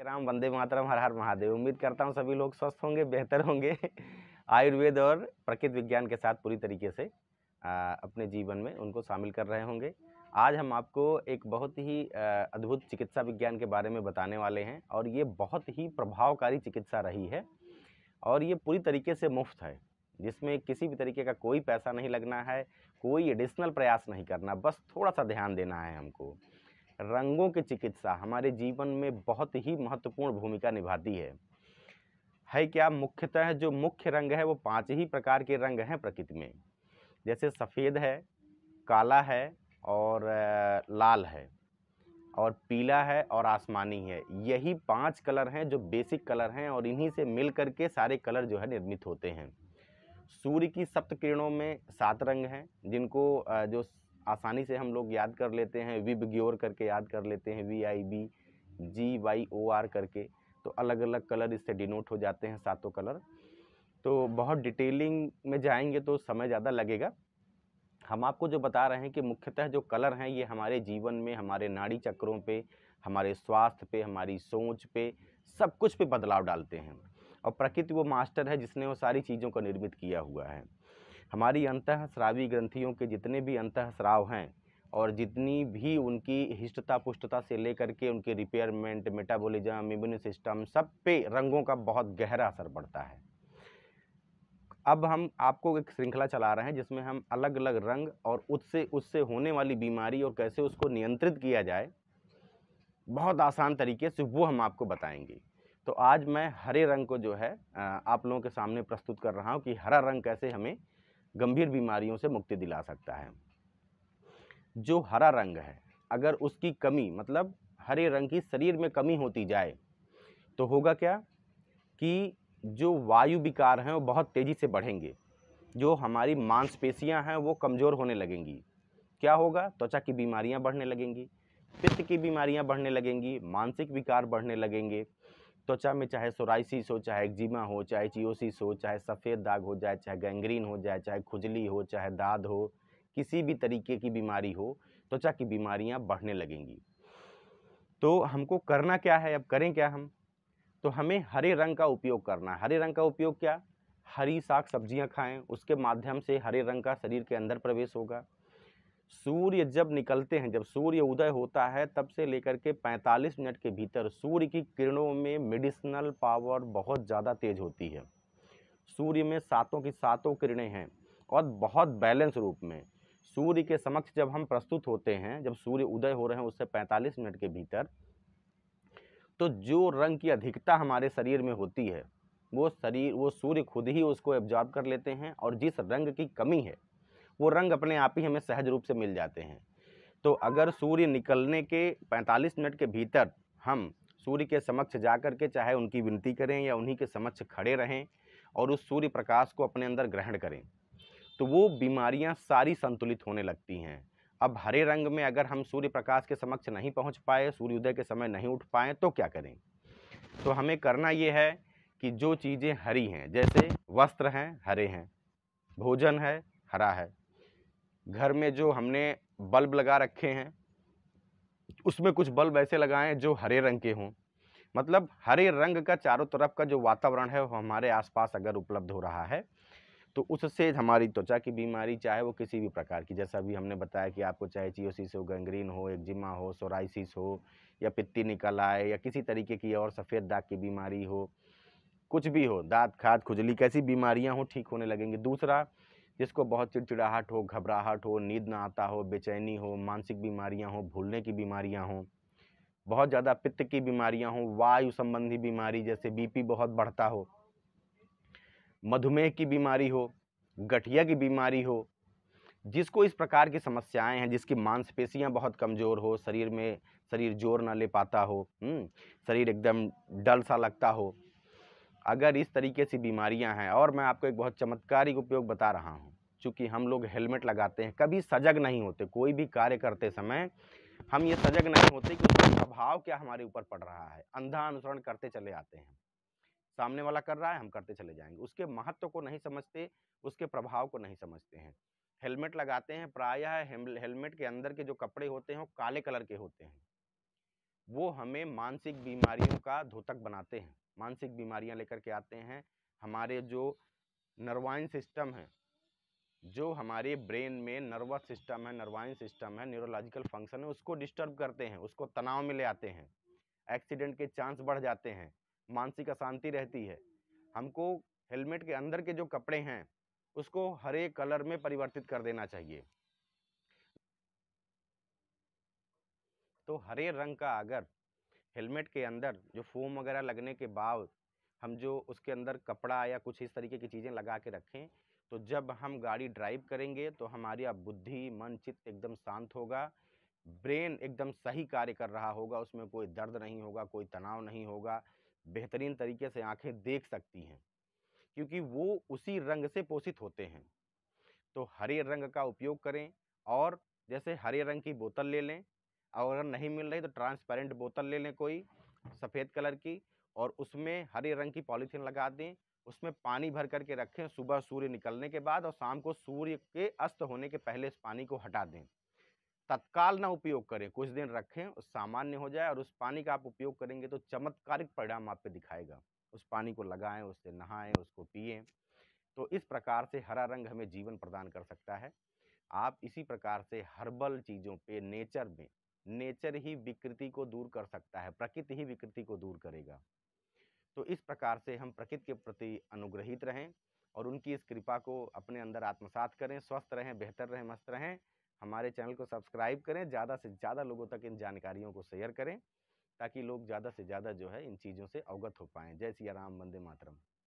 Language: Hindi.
के राम वंदे मातरम हर हर महादेव उम्मीद करता हूँ सभी लोग स्वस्थ होंगे बेहतर होंगे आयुर्वेद और प्रकृति विज्ञान के साथ पूरी तरीके से आ, अपने जीवन में उनको शामिल कर रहे होंगे आज हम आपको एक बहुत ही अद्भुत चिकित्सा विज्ञान के बारे में बताने वाले हैं और ये बहुत ही प्रभावकारी चिकित्सा रही है और ये पूरी तरीके से मुफ्त है जिसमें किसी भी तरीके का कोई पैसा नहीं लगना है कोई एडिशनल प्रयास नहीं करना बस थोड़ा सा ध्यान देना है हमको रंगों की चिकित्सा हमारे जीवन में बहुत ही महत्वपूर्ण भूमिका निभाती है है क्या मुख्यतः जो मुख्य रंग है वो पांच ही प्रकार के रंग हैं प्रकृति में जैसे सफ़ेद है काला है और लाल है और पीला है और आसमानी है यही पांच कलर हैं जो बेसिक कलर हैं और इन्हीं से मिल कर के सारे कलर जो है निर्मित होते हैं सूर्य की सप्त किरणों में सात रंग हैं जिनको जो आसानी से हम लोग याद कर लेते हैं विब ग्योर करके याद कर लेते हैं V I B G Y O R करके तो अलग अलग कलर इससे डिनोट हो जाते हैं सातों कलर तो बहुत डिटेलिंग में जाएंगे तो समय ज़्यादा लगेगा हम आपको जो बता रहे हैं कि मुख्यतः जो कलर हैं ये हमारे जीवन में हमारे नाड़ी चक्रों पे हमारे स्वास्थ्य पे हमारी सोच पे सब कुछ पे बदलाव डालते हैं और प्रकृति वो मास्टर है जिसने वो सारी चीज़ों को निर्मित किया हुआ है हमारी अंत श्रावी ग्रंथियों के जितने भी अंत श्राव हैं और जितनी भी उनकी हिष्टता पुष्टता से लेकर के उनके रिपेयरमेंट मेटाबॉलिज्म इम्यून सिस्टम सब पे रंगों का बहुत गहरा असर पड़ता है अब हम आपको एक श्रृंखला चला रहे हैं जिसमें हम अलग अलग रंग और उससे उससे होने वाली बीमारी और कैसे उसको नियंत्रित किया जाए बहुत आसान तरीके से वो हम आपको बताएंगे तो आज मैं हरे रंग को जो है आप लोगों के सामने प्रस्तुत कर रहा हूँ कि हरा रंग कैसे हमें गंभीर बीमारियों से मुक्ति दिला सकता है जो हरा रंग है अगर उसकी कमी मतलब हरे रंग की शरीर में कमी होती जाए तो होगा क्या कि जो वायु विकार हैं वो बहुत तेज़ी से बढ़ेंगे जो हमारी मांसपेशियां हैं वो कमज़ोर होने लगेंगी क्या होगा त्वचा की बीमारियां बढ़ने लगेंगी पित्त की बीमारियां बढ़ने लगेंगी मानसिक विकार बढ़ने लगेंगे त्वचा में चाहे सोराइसिस हो चाहे एक्जिमा हो चाहे चियोसिस हो चाहे सफ़ेद दाग हो जाए चाहे गैंग्रीन हो जाए चाहे खुजली हो चाहे दाद हो किसी भी तरीके की बीमारी हो त्वचा की बीमारियाँ बढ़ने लगेंगी तो हमको करना क्या है अब करें क्या हम तो हमें हरे रंग का उपयोग करना है हरे रंग का उपयोग क्या हरी साग सब्जियां खाएं उसके माध्यम से हरे रंग का शरीर के अंदर प्रवेश होगा सूर्य जब निकलते हैं जब सूर्य उदय होता है तब से लेकर के 45 मिनट के भीतर सूर्य की किरणों में मेडिसिनल पावर बहुत ज़्यादा तेज होती है सूर्य में सातों की सातों किरणें हैं और बहुत बैलेंस रूप में सूर्य के समक्ष जब हम प्रस्तुत होते हैं जब सूर्य उदय हो रहे हैं उससे 45 मिनट के भीतर तो जो रंग की अधिकता हमारे शरीर में होती है वो शरीर वो सूर्य खुद ही उसको एब्जॉर्ब कर लेते हैं और जिस रंग की कमी है वो रंग अपने आप ही हमें सहज रूप से मिल जाते हैं तो अगर सूर्य निकलने के 45 मिनट के भीतर हम सूर्य के समक्ष जा कर के चाहे उनकी विनती करें या उन्हीं के समक्ष खड़े रहें और उस सूर्य प्रकाश को अपने अंदर ग्रहण करें तो वो बीमारियां सारी संतुलित होने लगती हैं अब हरे रंग में अगर हम सूर्य प्रकाश के समक्ष नहीं पहुंच पाए सूर्योदय के समय नहीं उठ पाए तो क्या करें तो हमें करना ये है कि जो चीज़ें हरी हैं जैसे वस्त्र हैं हरे हैं भोजन है हरा है घर में जो हमने बल्ब लगा रखे हैं उसमें कुछ बल्ब ऐसे लगाएं जो हरे रंग के हों मतलब हरे रंग का चारों तरफ का जो वातावरण है वो हमारे आसपास अगर उपलब्ध हो रहा है तो उससे हमारी त्वचा की बीमारी चाहे वो किसी भी प्रकार की जैसा भी हमने बताया कि आपको चाहे चियोसिस हो गंग्रीन हो एक्जिमा हो सोराइसिस हो या पित्ती निकल आए या किसी तरीके की और सफ़ेद दाग की बीमारी हो कुछ भी हो दाँत खाद खुजली कैसी बीमारियाँ हो ठीक होने लगेंगी दूसरा जिसको बहुत चिड़चिड़ाहट हो घबराहट हो नींद ना आता हो बेचैनी हो मानसिक बीमारियां हो भूलने की बीमारियां हों बहुत ज़्यादा पित्त की बीमारियां हों वायु संबंधी बीमारी जैसे बीपी बहुत बढ़ता हो मधुमेह की बीमारी हो गठिया की बीमारी हो जिसको इस प्रकार की समस्याएं हैं जिसकी मांसपेशियां बहुत कमज़ोर हो शरीर में शरीर जोर ना ले पाता हो हम्म, शरीर एकदम डल सा लगता हो अगर इस तरीके से बीमारियां हैं और मैं आपको एक बहुत चमत्कारिक उपयोग बता रहा हूं चूँकि हम लोग हेलमेट लगाते हैं कभी सजग नहीं होते कोई भी कार्य करते समय हम ये सजग नहीं होते कि उसका प्रभाव क्या हमारे ऊपर पड़ रहा है अंधा अनुसरण करते चले आते हैं सामने वाला कर रहा है हम करते चले जाएंगे उसके महत्व को नहीं समझते उसके प्रभाव को नहीं समझते हैं हेलमेट लगाते हैं प्रायः है, हेलमेट के अंदर के जो कपड़े होते हैं वो काले कलर के होते हैं वो हमें मानसिक बीमारियों का धोतक बनाते हैं मानसिक बीमारियां लेकर के आते हैं हमारे जो नर्वाइन सिस्टम है जो हमारे ब्रेन में नर्वस सिस्टम है नर्वाइन सिस्टम है न्यूरोलॉजिकल फंक्शन है उसको डिस्टर्ब करते हैं उसको तनाव में ले आते हैं एक्सीडेंट के चांस बढ़ जाते हैं मानसिक अशांति रहती है हमको हेलमेट के अंदर के जो कपड़े हैं उसको हरे कलर में परिवर्तित कर देना चाहिए तो हरे रंग का अगर हेलमेट के अंदर जो फोम वगैरह लगने के बाद हम जो उसके अंदर कपड़ा या कुछ इस तरीके की चीज़ें लगा के रखें तो जब हम गाड़ी ड्राइव करेंगे तो हमारी बुद्धि मन चित्त एकदम शांत होगा ब्रेन एकदम सही कार्य कर रहा होगा उसमें कोई दर्द नहीं होगा कोई तनाव नहीं होगा बेहतरीन तरीके से आंखें देख सकती हैं क्योंकि वो उसी रंग से पोषित होते हैं तो हरे रंग का उपयोग करें और जैसे हरे रंग की बोतल ले लें और अगर नहीं मिल रही तो ट्रांसपेरेंट बोतल ले लें कोई सफ़ेद कलर की और उसमें हरे रंग की पॉलीथीन लगा दें उसमें पानी भर करके रखें सुबह सूर्य निकलने के बाद और शाम को सूर्य के अस्त होने के पहले इस पानी को हटा दें तत्काल ना उपयोग करें कुछ दिन रखें उस सामान्य हो जाए और उस पानी का आप उपयोग करेंगे तो चमत्कारिक परिणाम आप पे दिखाएगा उस पानी को लगाएं उससे नहाएं उसको पिए तो इस प्रकार से हरा रंग हमें जीवन प्रदान कर सकता है आप इसी प्रकार से हर्बल चीज़ों पे नेचर में नेचर ही विकृति को दूर कर सकता है प्रकृति ही विकृति को दूर करेगा तो इस प्रकार से हम प्रकृति के प्रति अनुग्रहित रहें और उनकी इस कृपा को अपने अंदर आत्मसात करें स्वस्थ रहें बेहतर रहें मस्त रहें हमारे चैनल को सब्सक्राइब करें ज़्यादा से ज़्यादा लोगों तक इन जानकारियों को शेयर करें ताकि लोग ज़्यादा से ज़्यादा जो है इन चीज़ों से अवगत हो पाएँ जय सिया राम वंदे मातरम